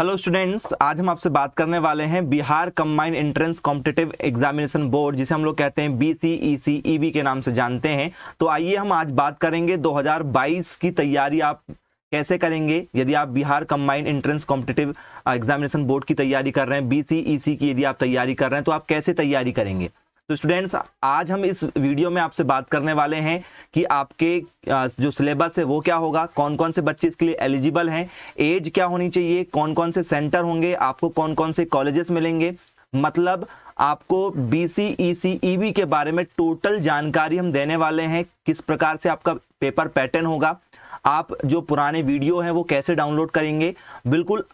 hello students आज हम आपसे बात करने वाले हैं Bihar combined entrance competitive examination board जिसे हम लोग कहते हैं बी सी ई सी ई बी के नाम से जानते हैं तो आइए हम आज बात करेंगे 2022 की तैयारी आप कैसे करेंगे यदि आप Bihar combined entrance competitive examination board की तैयारी कर रहे हैं बी सी ई सी की यदि आप तैयारी कर रहे हैं तो आप कैसे तैयारी करेंगे तो स्टूडेंट्स आज हम इस वीडियो में आपसे बात करने वाले हैं कि आपके जो सिलेबस है वो क्या होगा कौन कौन से बच्चे इसके लिए एलिजिबल हैं एज क्या होनी चाहिए कौन कौन से सेंटर होंगे आपको कौन कौन से कॉलेजेस मिलेंगे मतलब आपको बी सी ई सी ई बी के बारे में टोटल जानकारी हम देने वाले हैं किस प्रकार से आपका पेपर पैटर्न होगा आप जो पुराने वीडियो हैं वो कैसे डाउनलोड करेंगे बिल्कुल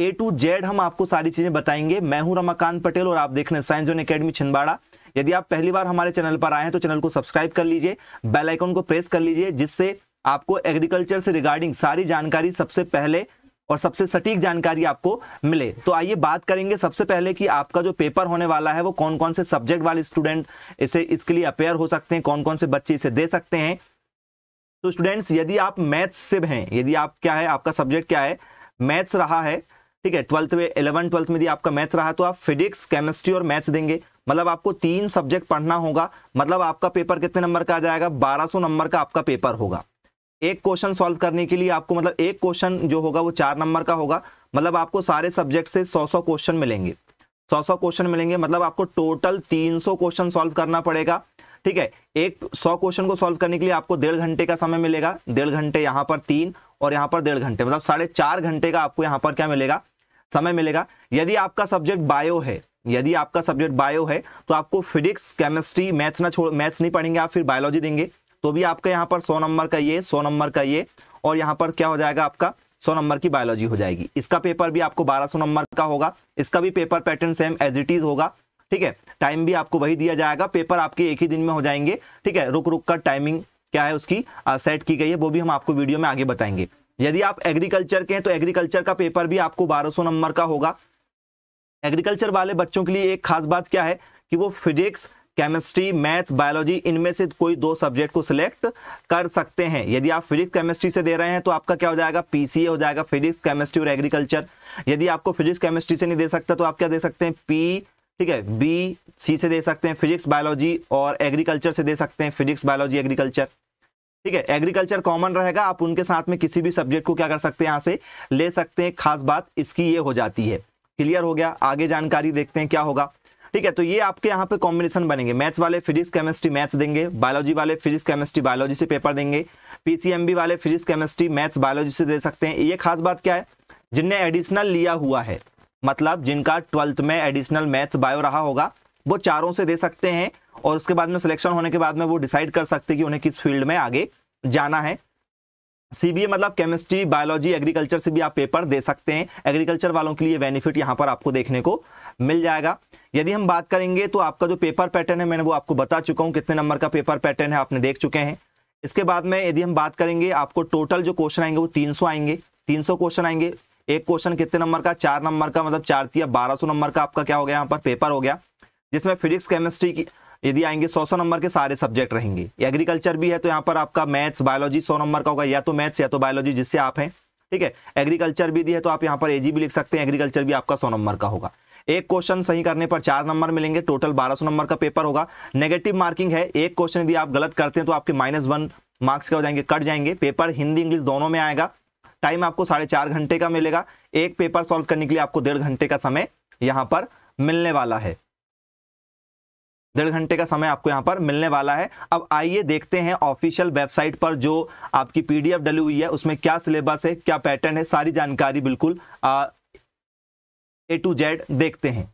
ए टू जेड हम आपको सारी चीज़ें बताएंगे मैं हूं रमाकांत पटेल और आप देख रहे हैं साइंस जोन अकेडमी छिंदवाड़ा यदि आप पहली बार हमारे चैनल पर आए हैं तो चैनल को सब्सक्राइब कर लीजिए बेल आइकन को प्रेस कर लीजिए जिससे आपको एग्रीकल्चर से रिगार्डिंग सारी जानकारी सबसे पहले और सबसे सटीक जानकारी आपको मिले तो आइए बात करेंगे सबसे पहले कि आपका जो पेपर होने वाला है वो कौन कौन से सब्जेक्ट वाले स्टूडेंट इसे इसके लिए अपेयर हो सकते हैं कौन कौन से बच्चे इसे दे सकते हैं तो स्टूडेंट्स यदि आप मैथ्स से हैं यदि आप क्या है आपका सब्जेक्ट क्या है मैथ्स रहा है ठीक है ट्वेल्थ में इलेवन ट्वेल्थ में यदि आपका मैथ्स रहा तो आप फिजिक्स केमिस्ट्री और मैथ्स देंगे मतलब आपको तीन सब्जेक्ट पढ़ना होगा मतलब आपका पेपर कितने नंबर का आ जाएगा 1200 नंबर का आपका पेपर होगा एक क्वेश्चन सॉल्व करने के लिए आपको मतलब एक क्वेश्चन जो होगा वो चार नंबर का होगा मतलब आपको सारे सब्जेक्ट से सौ सौ क्वेश्चन मिलेंगे सौ सौ क्वेश्चन मिलेंगे मतलब आपको टोटल तीन सौ क्वेश्चन सॉल्व करना पड़ेगा ठीक है एक सौ क्वेश्चन को सॉल्व करने के लिए आपको डेढ़ घंटे का समय मिलेगा डेढ़ घंटे यहाँ पर तीन और यहाँ पर डेढ़ घंटे मतलब साढ़े चार घंटे का आपको यहाँ पर क्या मिलेगा समय मिलेगा यदि आपका सब्जेक्ट बायो है यदि आपका सब्जेक्ट बायो है तो आपको फिजिक्स केमिस्ट्री मैथ्स ना छोड़ मैथ्स नहीं पढ़ेंगे आप फिर बायोलॉजी देंगे तो भी आपका यहाँ पर सौ नंबर का ये सौ नंबर का ये और यहाँ पर क्या हो जाएगा आपका सौ नंबर की बायोलॉजी हो जाएगी इसका पेपर भी आपको बारह सौ नंबर का होगा इसका भी paper pattern same as it is होगा ठीक है टाइम भी आपको वही दिया जाएगा पेपर आपके एक ही दिन में हो जाएंगे ठीक है रुक रुक कर टाइमिंग क्या है उसकी सेट की गई है वो भी हम आपको वीडियो में आगे बताएंगे यदि आप एग्रीकल्चर के हैं तो एग्रीकल्चर का पेपर भी आपको 1200 नंबर का होगा एग्रीकल्चर वाले बच्चों के लिए एक खास बात क्या है कि वो फिजिक्स केमिस्ट्री मैथ्स बायोलॉजी इनमें से कोई दो सब्जेक्ट को सिलेक्ट कर सकते हैं यदि आप फिजिक्स केमिस्ट्री से दे रहे हैं तो आपका क्या हो जाएगा पीसीए हो जाएगा फिजिक्स केमिस्ट्री और एग्रीकल्चर यदि आपको फिजिक्स केमिस्ट्री से नहीं दे सकता तो आप क्या दे सकते हैं पी ठीक है बी सी से दे सकते हैं फिजिक्स बायोलॉजी और एग्रीकल्चर से दे सकते हैं फिजिक्स बायोलॉजी एग्रीकल्चर ठीक है एग्रीकल्चर कॉमन रहेगा आप उनके साथ में किसी भी सब्जेक्ट को क्या कर सकते हैं यहाँ से ले सकते हैं खास बात इसकी ये हो जाती है क्लियर हो गया आगे जानकारी देखते हैं क्या होगा ठीक है तो ये आपके यहाँ पे कॉम्बिनेशन बनेंगे मैथ्स वाले फिजिक्स केमिस्ट्री मैथ्स देंगे बायोलॉजी वाले फिजिक्स केमिस्ट्री बायोलॉजी से पेपर देंगे पीसीएमबी वाले फिजिक्स केमिस्ट्री मैथ्स बायोलॉजी से दे सकते हैं ये खास बात क्या है जिनने एडिशनल लिया हुआ है मतलब जिनका ट्वेल्थ में एडिशनल मैथ्स बायो रहा होगा वो चारों से दे सकते हैं और उसके बाद में सिलेक्शन होने के बाद में वो डिसाइड कर सकते कि उन्हें किस फील्ड में आगे जाना है सीबीए मतलब केमिस्ट्री बायोलॉजी एग्रीकल्चर से भी आप पेपर दे सकते हैं एग्रीकल्चर वालों के लिए बेनिफिट यहाँ पर आपको देखने को मिल जाएगा यदि हम बात करेंगे तो आपका जो पेपर पैटर्न है मैंने वो आपको बता चुका हूँ कितने नंबर का पेपर पैटर्न है आपने देख चुके हैं इसके बाद में यदि हम बात करेंगे आपको टोटल जो क्वेश्चन आएंगे वो तीन आएंगे तीन क्वेश्चन आएंगे एक क्वेश्चन कितने नंबर का चार नंबर का मतलब चार या बारह नंबर का आपका क्या हो गया यहाँ पर पेपर हो गया जिसमें फिजिक्स केमिस्ट्री की यदि आएंगे सौ सौ नंबर के सारे सब्जेक्ट रहेंगे एग्रीकल्चर भी है तो यहाँ पर आपका मैथ्स बायोलॉजी सौ नंबर का होगा या तो मैथ्स या तो बायोलॉजी जिससे आप हैं ठीक है एग्रीकल्चर भी दी है तो आप यहाँ पर एजी भी लिख सकते हैं एग्रीकल्चर भी आपका सौ नंबर का होगा एक क्वेश्चन सही करने पर चार नंबर मिलेंगे टोटल सौ नंबर का पेपर होगा नेगेटिव मार्किंग है एक क्वेश्चन यदि आप गलत करते हैं तो आपके माइनस वन मार्क्स क्या हो जाएंगे कट जाएंगे पेपर हिंदी इंग्लिश दोनों में आएगा टाइम आपको साढ़े चार घंटे का मिलेगा एक पेपर सॉल्व करने के लिए आपको डेढ़ घंटे का समय यहाँ पर मिलने वाला है डेढ़ घंटे का समय आपको यहाँ पर मिलने वाला है अब आइए देखते हैं ऑफिशियल वेबसाइट पर जो आपकी पीडीएफ डली हुई है उसमें क्या सिलेबस है क्या पैटर्न है सारी जानकारी बिल्कुल ए टू जेड देखते हैं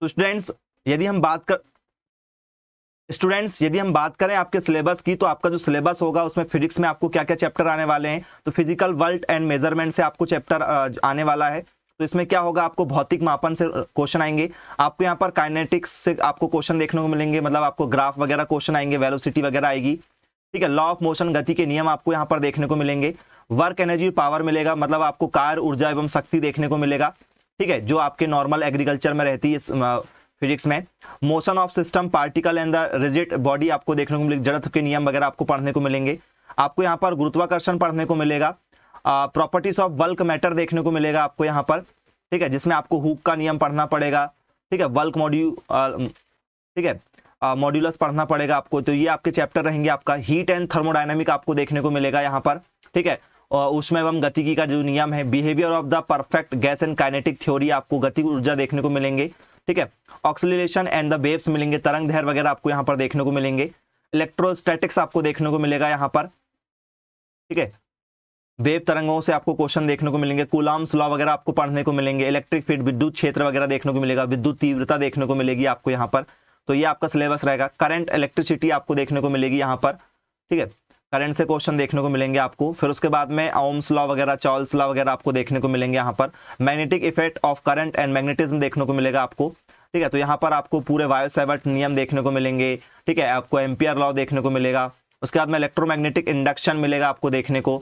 तो स्टूडेंट्स यदि हम बात कर स्टूडेंट्स यदि हम बात करें आपके सिलेबस की तो आपका जो सिलेबस होगा उसमें फिजिक्स में आपको क्या क्या चैप्टर आने वाले हैं तो फिजिकल वर्ल्ड एंड मेजरमेंट से आपको चैप्टर आने वाला है तो इसमें क्या होगा आपको भौतिक मापन से क्वेश्चन आएंगे आपको यहाँ पर काइनेटिक्स से आपको क्वेश्चन देखने को मिलेंगे मतलब आपको ग्राफ वगैरह क्वेश्चन आएंगे वेलोसिटी वगैरह आएगी ठीक है लॉ ऑफ मोशन गति के नियम आपको यहाँ पर देखने को मिलेंगे वर्क एनर्जी पावर मिलेगा मतलब आपको कार ऊर्जा एवं शक्ति देखने को मिलेगा ठीक है जो आपके नॉर्मल एग्रीकल्चर में रहती है फिजिक्स में motion of system particle and the rigid body आपको देखने को मिलेगी जड़त के नियम वगैरह आपको पढ़ने को मिलेंगे आपको यहाँ पर गुरुत्वाकर्षण पढ़ने को मिलेगा प्रॉपर्टीज ऑफ बल्क मैटर देखने को मिलेगा आपको यहाँ पर ठीक है जिसमें आपको हुक का नियम पढ़ना पड़ेगा ठीक है बल्क मॉड्यू ठीक है मॉड्यूलस पढ़ना पड़ेगा आपको तो ये आपके चैप्टर रहेंगे आपका हीट एंड थर्मोडाइनमिक आपको देखने को मिलेगा यहाँ पर ठीक है उसमें एवं गतिकी का जो नियम है behaviour of the perfect gas and kinetic theory आपको गति ऊर्जा देखने को मिलेंगे ठीक है ऑक्सीलेशन एंड द वेव्स मिलेंगे तरंग धैर्य वगैरह आपको यहाँ पर देखने को मिलेंगे इलेक्ट्रोस्टैटिक्स आपको देखने को मिलेगा यहाँ पर ठीक है वेव तरंगों से आपको क्वेश्चन देखने को मिलेंगे कुलाम्स लॉ वगैरह आपको पढ़ने को मिलेंगे इलेक्ट्रिक फील्ड विद्युत क्षेत्र वगैरह देखने को मिलेगा विद्युत तीव्रता देखने को मिलेगी आपको यहाँ पर तो ये आपका सिलेबस रहेगा करंट इलेक्ट्रिसिटी आपको देखने को मिलेगी यहाँ पर ठीक है करंट से क्वेश्चन देखने को मिलेंगे आपको फिर उसके बाद में ओम्स लॉ वगैरह चॉल्स लॉ वगैरह आपको देखने को मिलेंगे यहाँ पर magnetic effect of current and magnetism देखने को मिलेगा आपको ठीक है तो यहाँ पर आपको पूरे वायोसेवर्ट नियम देखने को मिलेंगे ठीक है आपको एम्पियर लॉ देखने को मिलेगा उसके बाद में इलेक्ट्रोमैग्नेटिक इंडक्शन मिलेगा आपको देखने को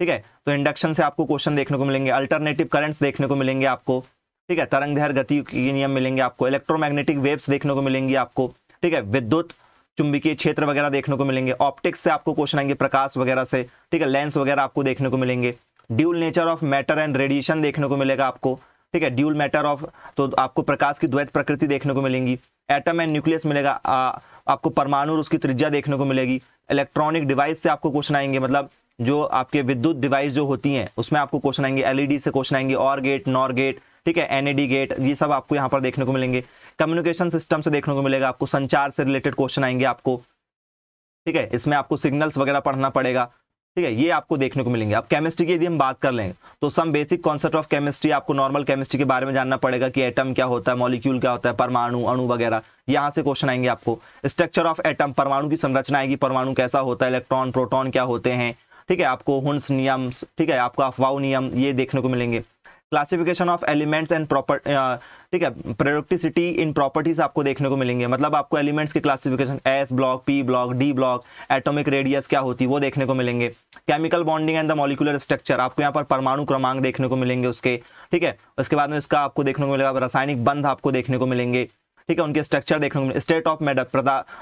ठीक है तो इंडक्शन से आपको क्वेश्चन देखने को मिलेंगे अल्टरनेटिव करंट्स देखने को मिलेंगे आपको ठीक है तरंग दैर गति के नियम मिलेंगे आपको इलेक्ट्रोमैग्नेटिक वेव्स देखने को मिलेंगी आपको ठीक है विद्युत चुंबकीय क्षेत्र वगैरह देखने को मिलेंगे ऑप्टिक्स से आपको क्वेश्चन आएंगे प्रकाश वगैरह से ठीक है लेंस वगैरह आपको देखने को मिलेंगे dual nature of matter and radiation देखने को मिलेगा आपको ठीक है ड्यूल मैटर ऑफ तो आपको प्रकाश की द्वैत प्रकृति देखने को मिलेंगी एटम एंड न्यूक्लियस मिलेगा आ, आपको परमाणु और उसकी त्रिज्या देखने को मिलेगी इलेक्ट्रॉनिक डिवाइस से आपको क्वेश्चन आएंगे मतलब जो आपके विद्युत डिवाइस जो होती हैं उसमें आपको क्वेश्चन आएंगे एलईडी से क्वेश्चन आएंगे और गेट नॉर गेट ठीक है एनएडी गेट ये सब आपको यहाँ पर देखने को मिलेंगे कम्युनिकेशन सिस्टम से देखने को मिलेगा आपको संचार से रिलेटेड क्वेश्चन आएंगे आपको ठीक है इसमें आपको सिग्नल्स वगैरह पढ़ना पड़ेगा ठीक है ये आपको देखने को मिलेंगे अब केमिस्ट्री की यदि हम बात कर लेंगे तो some basic concept of chemistry आपको नॉर्मल केमिस्ट्री के बारे में जानना पड़ेगा कि एटम क्या होता है मॉलिक्यूल क्या होता है परमाणु अणु वगैरह यहाँ से क्वेश्चन आएंगे आपको स्ट्रक्चर ऑफ एटम परमाणु की संरचना आएगी परमाणु कैसा होता है इलेक्ट्रॉन प्रोटॉन क्या होते हैं ठीक है आपको हुंस नियम ठीक है आपको अफवाह नियम ये देखने को मिलेंगे classification of elements and proper ठीक है प्रोडक्टिसिटी इन प्रॉपर्टीज आपको देखने को मिलेंगे मतलब आपको एलिमेंट्स के classification S block P block D block atomic radius क्या होती है वो देखने को मिलेंगे chemical bonding and the molecular structure आपको यहाँ पर परमाणु क्रमांक देखने को मिलेंगे उसके ठीक है उसके बाद में उसका आपको देखने को मिलेगा रासायनिक बंध आपको देखने को मिलेंगे ठीक है उनके स्ट्रक्चर देखने को मिलेंगे स्टेट ऑफ मेडक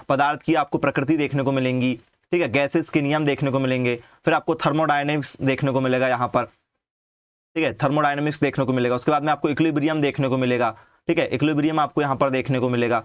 पदार्थ की आपको प्रकृति देखने को मिलेंगी ठीक है गैसेस के नियम देखने को मिलेंगे फिर आपको थर्मोडाइनेमिक्स देखने को मिलेगा यहाँ पर ठीक है थर्मोडाइनमिक्स देखने को मिलेगा उसके बाद में आपको इक्लिब्रियम देखने को मिलेगा ठीक है इक्लिब्रियम आपको यहाँ पर देखने को मिलेगा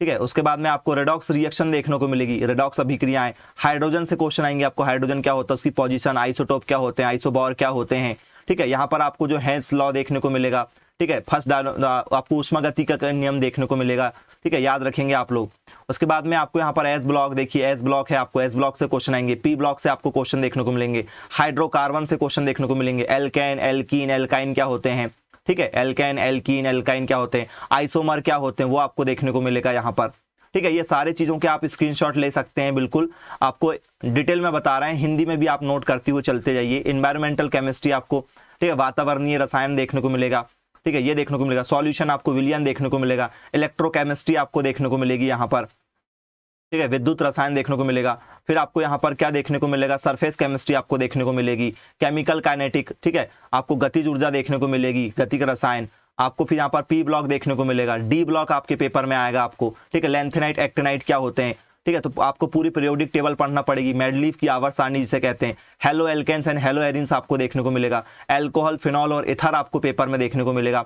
ठीक है उसके बाद में आपको रेडॉक्स रिएक्शन देखने को मिलेगी रेडॉक्स अभिक्रियाएं हाइड्रोजन से क्वेश्चन आएंगे आपको हाइड्रोजन क्या होता है उसकी पोजीशन आइसोटोप क्या होते हैं आइसोबॉर क्या होते हैं ठीक है यहाँ पर आपको जो हैंस लॉ देखने को मिलेगा ठीक है फर्स्ट आपको गति का नियम देखने को मिलेगा ठीक है याद रखेंगे आप लोग उसके बाद में आपको यहाँ पर एस ब्लॉक देखिए एस ब्लॉक है आपको एस ब्लॉक से क्वेश्चन आएंगे पी ब्लॉक से आपको क्वेश्चन देखने को मिलेंगे हाइड्रोकार्बन से क्वेश्चन देखने को मिलेंगे एल्कैन एल्कीन एलकाइन क्या होते हैं ठीक है एलकैन एल्कीन एलकाइन क्या होते हैं आइसोमर क्या होते हैं वो आपको देखने को मिलेगा यहाँ पर ठीक है ये सारे चीज़ों के आप स्क्रीनशॉट ले सकते हैं बिल्कुल आपको डिटेल में बता रहे हैं हिंदी में भी आप नोट करती हुए चलते जाइए इन्वायरमेंटल केमिस्ट्री आपको ठीक है वातावरणीय रसायन देखने को मिलेगा ठीक है ये देखने को मिलेगा सॉल्यूशन आपको विलियन देखने को मिलेगा इलेक्ट्रोकेमिस्ट्री आपको देखने को मिलेगी यहाँ पर ठीक है विद्युत रसायन देखने को मिलेगा फिर आपको यहाँ पर क्या देखने को मिलेगा सरफेस केमिस्ट्री आपको देखने को मिलेगी केमिकल काइनेटिक ठीक है आपको गतिज ऊर्जा देखने को मिलेगी का रसायन आपको फिर यहाँ पर पी ब्लॉक देखने को मिलेगा डी ब्लॉक आपके पेपर में आएगा आपको ठीक है लेंथेनाइट एक्टेनाइट क्या होते हैं ठीक है तो आपको पूरी पीरियोडिक टेबल पढ़ना पड़ेगी मेडलीव की आवर सारणी जिसे कहते हैं halo alkanes and halo arenes आपको देखने को मिलेगा एल्कोहल फिनॉल और इथर आपको पेपर में देखने को मिलेगा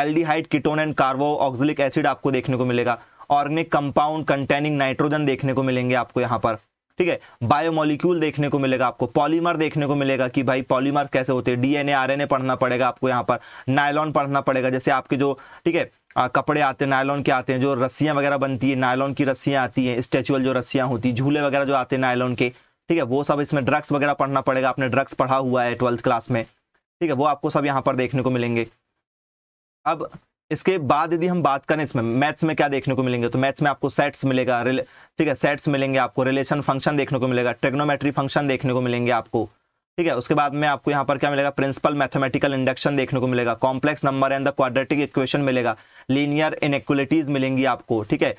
aldehyde ketone and carboxylic acid आपको देखने को मिलेगा ऑर्गेनिक कंपाउंड कंटेनिंग नाइट्रोजन देखने को मिलेंगे आपको यहाँ पर ठीक है बायोमोलिक्यूल देखने को मिलेगा आपको पॉलीमर देखने को मिलेगा कि भाई पॉलीमर कैसे होते हैं डीएनए आरएनए पढ़ना पड़ेगा आपको यहाँ पर नायलॉन पढ़ना पड़ेगा जैसे आपके जो ठीक है आ, कपड़े आते हैं नायलॉन के आते हैं जो रस्सियाँ वगैरह बनती है नायलॉन की रस्सियाँ आती हैं स्टेचुअल जो रस्सियाँ होती हैं झूले वगैरह जो आते हैं नायलॉन के ठीक है वो सब इसमें ड्रग्स वगैरह पढ़ना पड़ेगा आपने ड्रग्स पढ़ा हुआ है ट्वेल्थ क्लास में ठीक है वो आपको सब यहाँ पर देखने को मिलेंगे अब इसके बाद यदि हम बात करें इसमें मैथ्स में क्या देखने को मिलेंगे तो मैथ्स में आपको सेट्स मिलेगा ठीक है सेट्स मिलेंगे आपको रिलेशन फंक्शन देखने को मिलेगा ट्रेग्नोमेट्री फंक्शन देखने को मिलेंगे आपको ठीक है उसके बाद में आपको यहाँ पर क्या मिलेगा प्रिंसिपल मैथमेटिकल इंडक्शन देखने को मिलेगा complex number and the quadratic equation मिलेगा लीनियर इनक्वलिटीज मिलेंगी आपको ठीक है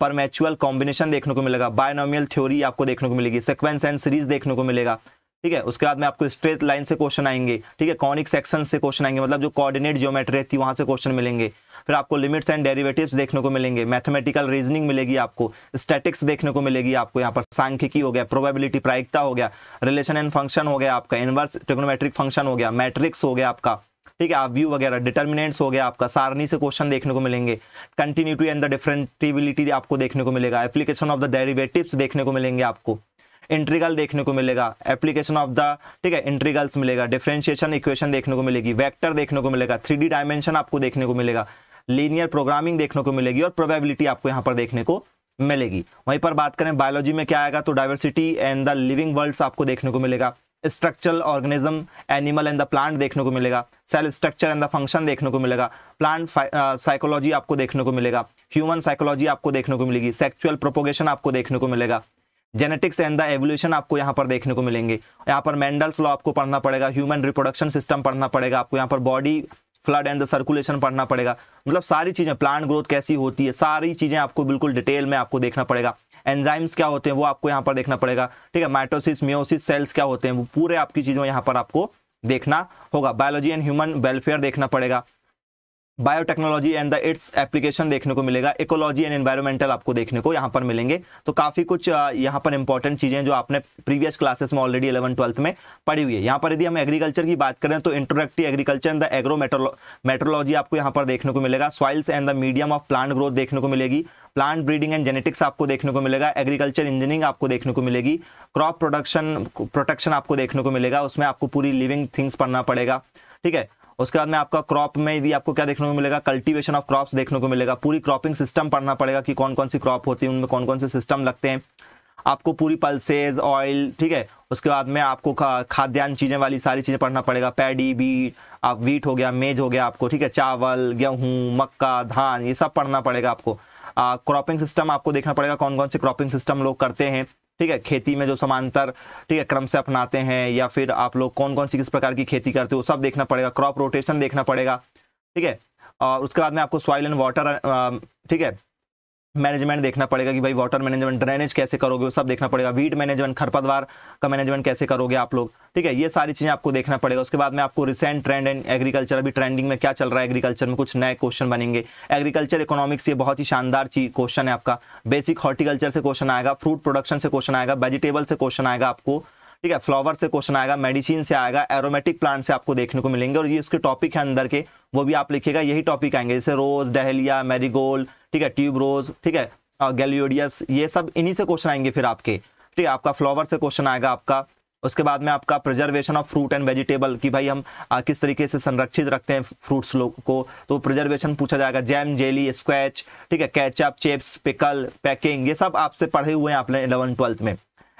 पर मैचुअल कॉम्बिनेशन देखने को मिलेगा बायनोमियल थ्योरी आपको देखने को मिलेगी सिक्वेंस एंड सीरीज देखने को मिलेगा ठीक है उसके बाद में आपको स्ट्रेट लाइन से क्वेश्चन आएंगे ठीक है कॉनिक सेक्शन से क्वेश्चन आएंगे मतलब जो कोऑर्डिनेट ज्योमेट्री है वहां से क्वेश्चन मिलेंगे फिर आपको लिमिट्स एंड डेरिवेटिव्स देखने को मिलेंगे मैथमेटिकल रीजनिंग मिलेगी आपको स्टैटिक्स देखने को मिलेगी आपको यहाँ पर सांख्यिकी हो गया प्रोबेबिलिटी प्रायिकता हो गया रिलेशन एंड फंक्शन हो गया आपका इनवर्स टेक्नोमेट्रिक फंक्शन हो गया मैट्रिक्स हो गया आपका ठीक है आप व्यू वगैरह डिटर्मिनेंट्स हो गया आपका सारणी से क्वेश्चन देखने को मिलेंगे कंटिन्यूटी एंड द डिफरेंटिबिलिटी आपको देखने को मिलेगा एप्लीकेशन ऑफ द डेरिवेटिव्स देखने को मिलेंगे आपको इंट्रीगल देखने को मिलेगा एप्लीकेशन ऑफ द ठीक है इंट्रीगल्स मिलेगा डिफ्रेंशिएशन इक्वेशन देखने को मिलेगी वैक्टर देखने को मिलेगा थ्री डायमेंशन आपको देखने को मिलेगा लीनियर प्रोग्रामिंग देखने को मिलेगी और प्रोबेबिलिटी आपको यहाँ पर देखने को मिलेगी वहीं पर बात करें बायोलॉजी में क्या आएगा तो diversity and the living worlds आपको देखने को मिलेगा structural organism animal and the plant देखने को मिलेगा cell structure and the function देखने को मिलेगा प्लांट साइकोलॉजी आपको देखने को मिलेगा ह्यूमन साइकोलॉजी आपको देखने को मिलेगी सेक्चुअल प्रोपोगेशन आपको देखने को मिलेगा जेनेटिक्स एंड द एवोल्यूशन आपको यहाँ पर देखने को मिलेंगे यहाँ पर मेंडल्स लॉ आपको पढ़ना पड़ेगा ह्यूमन रिप्रोडक्शन सिस्टम पढ़ना पड़ेगा आपको यहाँ पर body fluid and the circulation पढ़ना पड़ेगा मतलब सारी चीज़ें प्लांट ग्रोथ कैसी होती है सारी चीज़ें आपको बिल्कुल डिटेल में आपको देखना पड़ेगा एंजाइम्स क्या होते हैं वो आपको यहाँ पर देखना पड़ेगा ठीक है माइटोसिस मियोसिस सेल्स क्या होते हैं वो पूरे आपकी चीज़ों यहाँ पर आपको देखना होगा बायोलॉजी एंड ह्यूमन वेलफेयर देखना पड़ेगा biotechnology and the its application देखने को मिलेगा इकोलॉजी एंड एनवायरमेंटल आपको देखने को यहाँ पर मिलेंगे तो काफ़ी कुछ यहाँ पर इंपॉर्टेंट चीज़ें जो आपने प्रीवियस क्लासेस में ऑलरेडी इलेवन ट्वेल्थ में पढ़ी हुई है यहाँ पर यदि हम एग्रीकल्चर की बात करें तो introductory agriculture and the agro meteorology आपको यहाँ पर देखने को मिलेगा soils and the medium of plant growth देखने को मिलेगी प्लांट ब्रीडिंग एंड जेनेटिक्स आपको देखने को मिलेगा एग्रीकल्चर इंजीनियरिंग आपको देखने को मिलेगी क्रॉप प्रोडक्शन प्रोटेक्शन आपको देखने को मिलेगा उसमें आपको पूरी लिविंग थिंग्स पढ़ना पड़ेगा ठीक है उसके बाद में आपका क्रॉप में यदि आपको क्या देखने को मिलेगा कल्टीवेशन ऑफ क्रॉप्स देखने को मिलेगा पूरी क्रॉपिंग सिस्टम पढ़ना पड़ेगा कि कौन कौन सी क्रॉप होती है उनमें कौन कौन से सिस्टम लगते हैं आपको पूरी पल्सेज ऑयल ठीक है उसके बाद में आपको खा, खाद्यान्न चीज़ें वाली सारी चीज़ें पढ़ना पड़ेगा पैडी बीट आप वीट हो गया मेज हो गया आपको ठीक है चावल गेहूँ मक्का धान ये सब पढ़ना पड़ेगा आपको क्रॉपिंग सिस्टम आपको देखना पड़ेगा कौन कौन से क्रॉपिंग सिस्टम लोग करते हैं ठीक है खेती में जो समांतर ठीक है क्रम से अपनाते हैं या फिर आप लोग कौन कौन सी किस प्रकार की खेती करते हो सब देखना पड़ेगा क्रॉप रोटेशन देखना पड़ेगा ठीक है और उसके बाद में आपको सॉइल एंड वाटर ठीक है मैनेजमेंट देखना पड़ेगा कि भाई वाटर मैनेजमेंट ड्रेनेज कैसे करोगे वो सब देखना पड़ेगा वीड मैनेजमेंट खरपतवार का मैनेजमेंट कैसे करोगे आप लोग ठीक है ये सारी चीज़ें आपको देखना पड़ेगा उसके बाद में आपको रिसेंट ट्रेंड एंड एग्रीकल्चर अभी ट्रेंडिंग में क्या चल रहा है एग्रीकल्चर में कुछ नए क्वेश्चन बनेंगे एग्रीकल्चर इकोनॉमिक्स ये बहुत ही शानदार चीज क्वेश्चन है आपका बेसिक हॉर्टिकल्चर से क्वेश्चन आएगा फ्रूट प्रोडक्शन से क्वेश्चन आएगा वेजिटेबल से क्वेश्चन आएगा आपको ठीक है फ्लावर से क्वेश्चन आएगा मेडिसिन से आएगा एरोमेटिक प्लांट से आपको देखने को मिलेंगे और ये उसके टॉपिक है अंदर के वो भी आप लिखेगा यही टॉपिक आएंगे जैसे रोज डहलिया मेरीगोल्ड ठीक है ट्यूब रोज ठीक है गैलियोडियस ये सब इन्हीं से क्वेश्चन आएंगे फिर आपके ठीक है आपका फ्लावर से क्वेश्चन आएगा आपका उसके बाद में आपका preservation of fruit and vegetable कि भाई हम आ, किस तरीके से संरक्षित रखते हैं फ्रूट्स लोग को तो प्रिजर्वेशन पूछा जाएगा जैम जेली स्क्वैच ठीक है कैचअप चिप्स पिकल पैकिंग ये सब आपसे पढ़े हुए हैं आपने इलेवन ट्वेल्थ में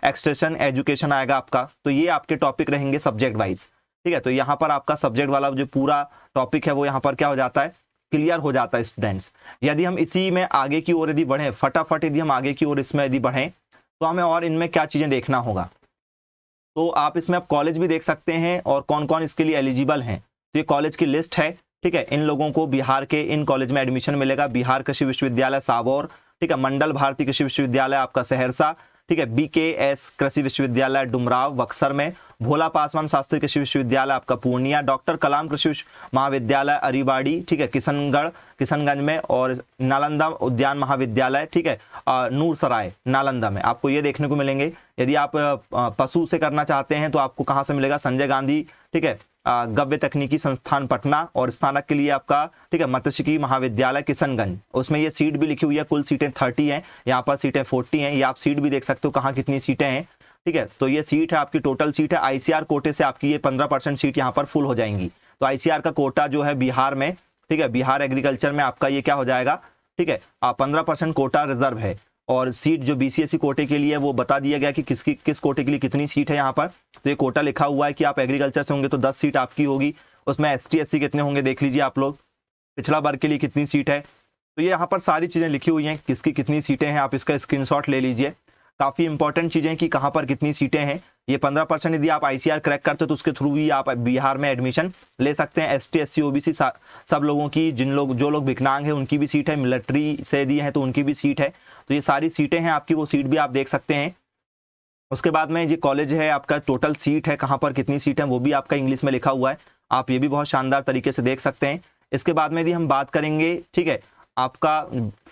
एक्सटेशन एजुकेशन आएगा आपका तो ये आपके टॉपिक रहेंगे सब्जेक्ट वाइज ठीक है तो यहाँ पर आपका सब्जेक्ट वाला जो पूरा टॉपिक है वो यहाँ पर क्या हो जाता है क्लियर हो जाता है स्टूडेंट्स यदि हम इसी में आगे की ओर यदि बढ़ें फटाफट यदि हम आगे की ओर इसमें यदि बढ़ें तो हमें और इनमें क्या चीज़ें देखना होगा तो आप इसमें आप कॉलेज भी देख सकते हैं और कौन कौन इसके लिए एलिजिबल हैं तो ये कॉलेज की लिस्ट है ठीक है इन लोगों को बिहार के इन कॉलेज में एडमिशन मिलेगा बिहार कृषि विश्वविद्यालय सावौर ठीक है मंडल भारतीय कृषि विश्वविद्यालय आपका सहरसा ठीक है बीके एस कृषि विश्वविद्यालय डुमराव बक्सर में भोला पासवान शास्त्री कृषि विश्वविद्यालय आपका पूर्णिया डॉक्टर कलाम कृषि महाविद्यालय अरिवाड़ी ठीक है किशनगढ़ किशनगंज में और नालंदा उद्यान महाविद्यालय ठीक है नूरसराय नालंदा में आपको ये देखने को मिलेंगे यदि आप पशु से करना चाहते हैं तो आपको कहाँ से मिलेगा संजय गांधी ठीक है गव्य तकनीकी संस्थान पटना और स्थानक के लिए आपका ठीक है मत्स्यकी महाविद्यालय किशनगंज उसमें ये सीट भी लिखी हुई है कुल सीटें थर्टी हैं यहाँ पर सीटें फोर्टी हैं ये आप सीट भी देख सकते हो कहाँ कितनी सीटें हैं ठीक है तो ये सीट है आपकी टोटल सीट है आईसीआर कोटे से आपकी ये पंद्रह परसेंट सीट यहाँ पर फुल हो जाएंगी तो आईसीआर का कोटा जो है बिहार में ठीक है बिहार एग्रीकल्चर में आपका ये क्या हो जाएगा ठीक है पंद्रह परसेंट कोटा रिजर्व है और सीट जो बीसीएससी e कोटे के लिए वो बता दिया गया कि किसकी किस कोटे के लिए कितनी सीट है यहाँ पर तो ये कोटा लिखा हुआ है कि आप एग्रीकल्चर से होंगे तो दस सीट आपकी होगी उसमें एस टी कितने होंगे देख लीजिए आप लोग पिछला वर्ग के लिए कितनी सीट है तो ये यहाँ पर सारी चीज़ें लिखी हुई हैं किसकी कितनी सीटें हैं आप इसका स्क्रीनशॉट ले लीजिए काफ़ी इंपॉर्टेंट चीज़ें कि कहाँ पर कितनी सीटें हैं ये पंद्रह परसेंट यदि आप आईसीआर क्रैक करते हो तो उसके थ्रू भी आप बिहार में एडमिशन ले सकते हैं S T S C O B C सब लोगों की जिन लोग जो लोग विकलांग हैं उनकी भी सीट है मिलिट्री से यदि हैं तो उनकी भी सीट है तो ये सारी सीटें हैं आपकी वो सीट भी आप देख सकते हैं उसके बाद में ये कॉलेज है आपका टोटल सीट है कहाँ पर कितनी सीट है वो भी आपका इंग्लिश में लिखा हुआ है आप ये भी बहुत शानदार तरीके से देख सकते हैं इसके बाद में यदि हम बात करेंगे ठीक है आपका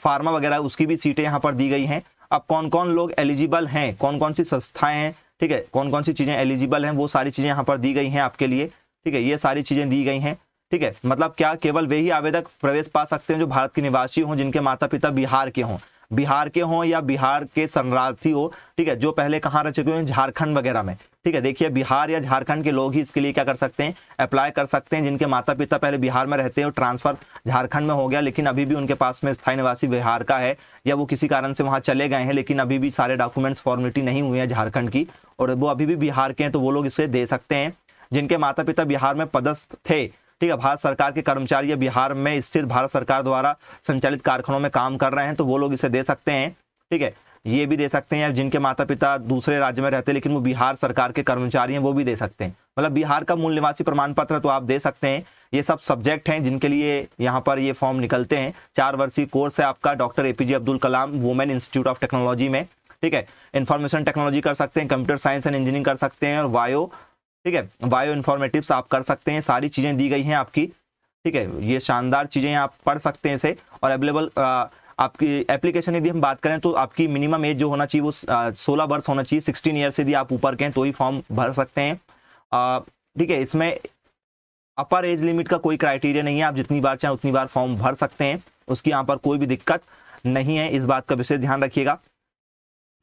फार्मा वगैरह उसकी भी सीटें यहाँ पर दी गई हैं अब कौन कौन लोग एलिजिबल हैं कौन कौन सी संस्थाएं हैं ठीक है कौन कौन सी चीज़ें एलिजिबल हैं वो सारी चीज़ें यहाँ पर दी गई हैं आपके लिए ठीक है ये सारी चीज़ें दी गई हैं ठीक है मतलब क्या केवल वे ही आवेदक प्रवेश पा सकते हैं जो भारत के निवासी हों जिनके माता पिता बिहार के हों बिहार के हों या बिहार के शरणार्थी हो ठीक है जो पहले कहाँ रह चुके हैं झारखंड वगैरह में ठीक है देखिए बिहार या झारखंड के लोग ही इसके लिए क्या कर सकते हैं अप्लाई कर सकते हैं जिनके माता पिता पहले बिहार में रहते हैं और ट्रांसफर झारखंड में हो गया लेकिन अभी भी उनके पास में स्थायी निवासी बिहार का है या वो किसी कारण से वहाँ चले गए हैं लेकिन अभी भी सारे डॉक्यूमेंट्स फॉर्मेलिटी नहीं हुए हैं झारखंड की और वो अभी भी बिहार के हैं तो वो लोग इसे दे सकते हैं जिनके माता पिता बिहार में पदस्थ थे ठीक है भारत सरकार के कर्मचारी या बिहार में स्थित भारत सरकार द्वारा संचालित कारखानों में काम कर रहे हैं तो वो लोग इसे दे सकते हैं ठीक है ये भी दे सकते हैं जिनके माता पिता दूसरे राज्य में रहते हैं लेकिन वो बिहार सरकार के कर्मचारी हैं वो भी दे सकते हैं मतलब बिहार का मूल निवासी प्रमाण पत्र तो आप दे सकते हैं ये सब सब्जेक्ट हैं जिनके लिए यहाँ पर ये फॉर्म निकलते हैं चार वर्षीय कोर्स है आपका doctor A Abdul Kalam women institute of technology में ठीक है इन्फॉर्मेशन टेक्नोलॉजी कर सकते हैं कंप्यूटर साइंस एंड इंजीनियरिंग कर सकते हैं और वायो ठीक है बायो इन्फॉर्मेटिव्स आप कर सकते हैं सारी चीज़ें दी गई हैं आपकी ठीक है ये शानदार चीज़ें आप पढ़ सकते हैं इसे और अवेलेबल आपकी एप्लीकेशन यदि हम बात करें तो आपकी मिनिमम एज जो होना चाहिए वो सोलह वर्ष होना चाहिए सिक्सटीन से यदि आप ऊपर के हैं तो ही फॉर्म भर सकते हैं ठीक है इसमें अपर एज लिमिट का कोई क्राइटेरिया नहीं है आप जितनी बार चाहें उतनी बार फॉर्म भर सकते हैं उसकी यहाँ पर कोई भी दिक्कत नहीं है इस बात का विशेष ध्यान रखिएगा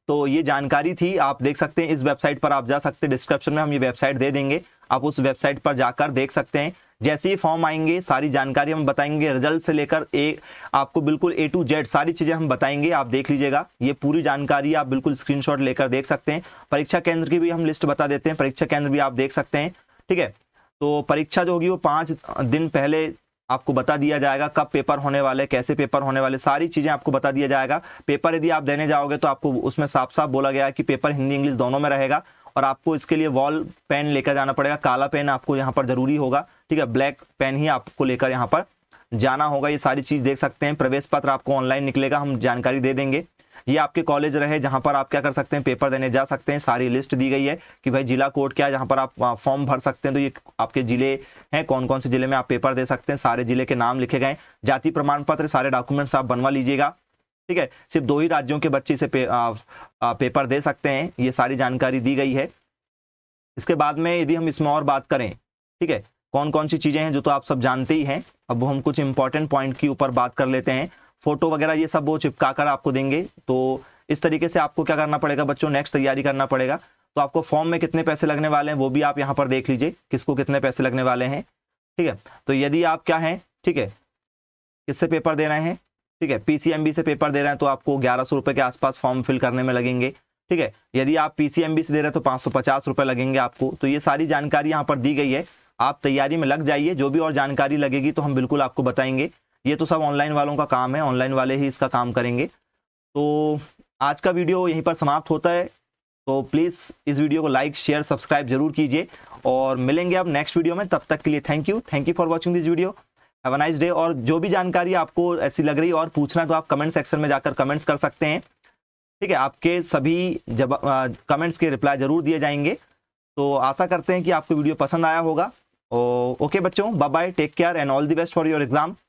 तो ये जानकारी थी आप देख सकते हैं इस वेबसाइट पर आप जा सकते हैं डिस्क्रिप्शन में हम ये वेबसाइट दे देंगे आप उस वेबसाइट पर जाकर देख सकते हैं जैसे ही फॉर्म आएंगे सारी जानकारी हम बताएंगे रिजल्ट से लेकर ए आपको बिल्कुल ए टू जेड सारी चीज़ें हम बताएंगे आप देख लीजिएगा ये पूरी जानकारी आप बिल्कुल स्क्रीनशॉट लेकर देख सकते हैं परीक्षा केंद्र की भी हम लिस्ट बता देते हैं परीक्षा केंद्र भी आप देख सकते हैं ठीक है तो परीक्षा जो होगी वो पांच दिन पहले आपको बता दिया जाएगा कब पेपर होने वाले कैसे पेपर होने वाले सारी चीज़ें आपको बता दिया जाएगा पेपर यदि आप देने जाओगे तो आपको उसमें साफ साफ बोला गया है कि पेपर हिंदी इंग्लिश दोनों में रहेगा और आपको इसके लिए वॉल पेन लेकर जाना पड़ेगा काला पेन आपको यहाँ पर ज़रूरी होगा ठीक है ब्लैक पेन ही आपको लेकर यहाँ पर जाना होगा ये सारी चीज़ देख सकते हैं प्रवेश पत्र आपको ऑनलाइन निकलेगा हम जानकारी दे देंगे ये आपके कॉलेज रहे जहाँ पर आप क्या कर सकते हैं पेपर देने जा सकते हैं सारी लिस्ट दी गई है कि भाई जिला कोर्ट क्या है जहाँ पर आप फॉर्म भर सकते हैं तो ये आपके जिले हैं कौन कौन से जिले में आप पेपर दे सकते हैं सारे जिले के नाम लिखे गए जाति प्रमाण पत्र सारे डॉक्यूमेंट्स आप बनवा लीजिएगा ठीक है सिर्फ दो ही राज्यों के बच्चे इसे पे, आ, आ, पेपर दे सकते हैं ये सारी जानकारी दी गई है इसके बाद में यदि हम इसमें और बात करें ठीक है कौन कौन सी चीज़ें हैं जो तो आप सब जानते ही हैं अब हम कुछ इंपॉर्टेंट पॉइंट के ऊपर बात कर लेते हैं फोटो वगैरह ये सब वो चिपका कर आपको देंगे तो इस तरीके से आपको क्या करना पड़ेगा बच्चों नेक्स्ट तैयारी करना पड़ेगा तो आपको फॉर्म में कितने पैसे लगने वाले हैं वो भी आप यहाँ पर देख लीजिए किसको कितने पैसे लगने वाले हैं ठीक है तो यदि आप क्या हैं ठीक है किससे पेपर दे रहे हैं ठीक है पीसीएमबी से पेपर दे रहे हैं तो आपको ग्यारह सौ रुपए के आसपास फॉर्म फिल करने में लगेंगे ठीक है यदि आप पीसीएमबी से दे रहे हैं तो पाँच सौ पचास रुपए लगेंगे आपको तो ये सारी जानकारी यहाँ पर दी गई है आप तैयारी में लग जाइए जो भी और जानकारी लगेगी तो हम बिल्कुल आपको बताएंगे ये तो सब ऑनलाइन वालों का काम है ऑनलाइन वाले ही इसका काम करेंगे तो आज का वीडियो यहीं पर समाप्त होता है तो प्लीज़ इस वीडियो को लाइक शेयर सब्सक्राइब जरूर कीजिए और मिलेंगे आप नेक्स्ट वीडियो में तब तक के लिए thank you thank you for watching this video have nice day और जो भी जानकारी आपको ऐसी लग रही और पूछना तो आप कमेंट सेक्शन में जाकर कमेंट्स कर सकते हैं ठीक है आपके सभी जब कमेंट्स के रिप्लाई ज़रूर दिए जाएंगे तो आशा करते हैं कि आपको वीडियो पसंद आया होगा ओके बच्चों bye bye take care and all the best for your exam